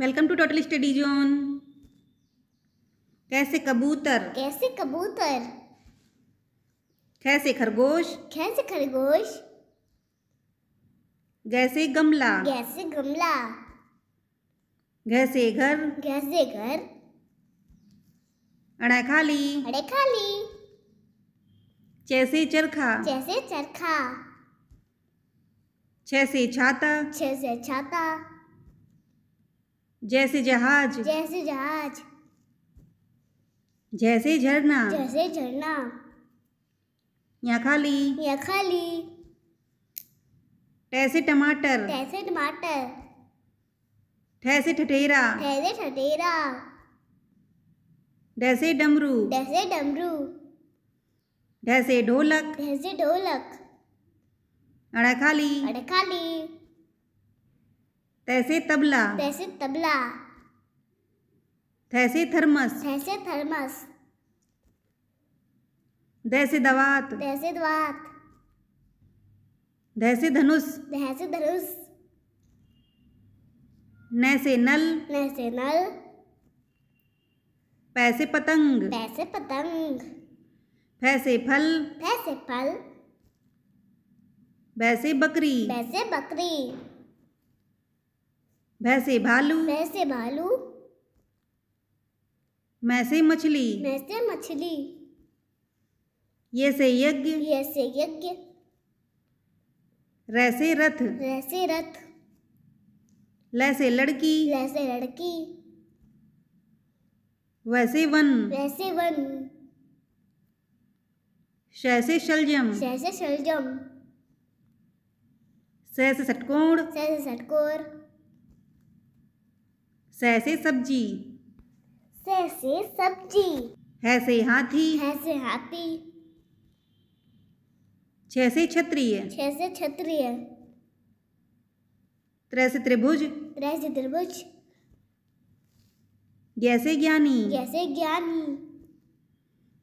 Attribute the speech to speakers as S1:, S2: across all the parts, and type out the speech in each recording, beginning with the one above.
S1: welcome to total study zone कैसे कबूतर कैसे कबूतर कैसे खरगोश कैसे खरगोश कैसे गमला कैसे गमला कैसे घर कैसे घर अड़े खाली अड़े खाली जैसे चरखा जैसे चरखा जैसे छाता जैसे छाता जैसे जहाज जैसे जहाज जैसे झरना जैसे झरना या खाली या खाली तैसे टमाटर तैसे टमाटर ठैसे ठठेरा ठहरे ठठेरा ढैसे डमरू ढैसे डमरू ढैसे ढोलक ढैसे ढोलक अड़खाली अड़खाली तैसे तबला तैसे तबला थैसे थर्मस थैसे थर्मस दैसे दवात दैसे दवात धैसे धनुष धैसे धनुष नैसे नल नैसे नल पैसे पतंग पैसे पतंग फैसे फल फैसे फल वैसे बकरी वैसे बकरी भैंसे भालू भैंसे भालू मैसे मछली मैसे मछली ये से यज्ञ ये से यज्ञ रैसे रथ रैसे रथ लैसे लड़की लैसे लड़की वैसे वन वैसे वन शैसे शलजम शैसे शलजम सैसे षटकोण सैसे षटकोर सैसे सब्जी सैसे सब्जी हैसे हाथी हैसे हाथी छैसे छत्रिय छैसे छत्रिय त्रैसे त्रिभुज त्रैसे त्रिभुज जैसे ज्ञानी जैसे ज्ञानी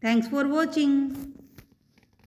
S1: थैंक्स फॉर वॉचिंग